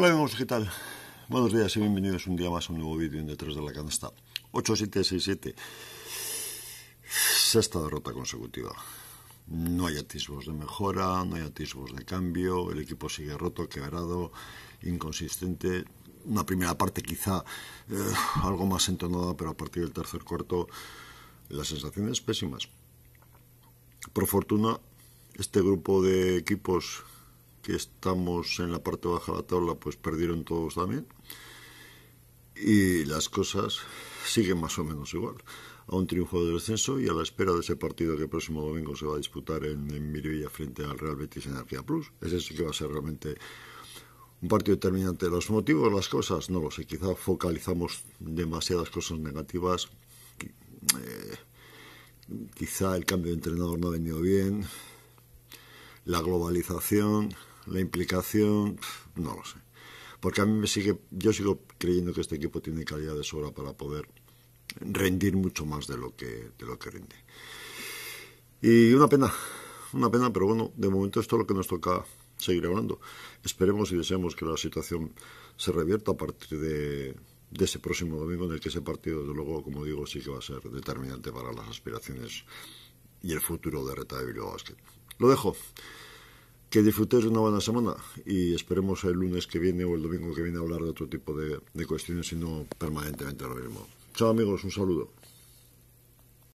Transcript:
Hola amigos tal? buenos días y bienvenidos un día más a un nuevo vídeo en Detrás de la Canasta 8-7-6-7. Sexta derrota consecutiva No hay atisbos de mejora, no hay atisbos de cambio El equipo sigue roto, quebrado, inconsistente Una primera parte quizá eh, algo más entonada Pero a partir del tercer cuarto las sensaciones pésimas Por fortuna, este grupo de equipos que estamos en la parte baja de la tabla, pues perdieron todos también. Y las cosas siguen más o menos igual. A un triunfo de descenso y a la espera de ese partido que el próximo domingo se va a disputar en, en frente al Real Betis Energía Plus. Ese sí que va a ser realmente un partido determinante. Los motivos, las cosas, no lo sé. Quizá focalizamos demasiadas cosas negativas. Eh, quizá el cambio de entrenador no ha venido bien la globalización, la implicación, no lo sé. Porque a mí me sigue, yo sigo creyendo que este equipo tiene calidad de sobra para poder rendir mucho más de lo que, de lo que rinde. Y una pena, una pena, pero bueno, de momento esto es lo que nos toca seguir hablando. Esperemos y deseamos que la situación se revierta a partir de, ese próximo domingo, en el que ese partido, desde luego, como digo, sí que va a ser determinante para las aspiraciones y el futuro de Reta de Bilbao Basket. Lo dejo. Que disfrutéis una buena semana y esperemos el lunes que viene o el domingo que viene hablar de otro tipo de, de cuestiones y no permanentemente lo mismo. Chao amigos, un saludo.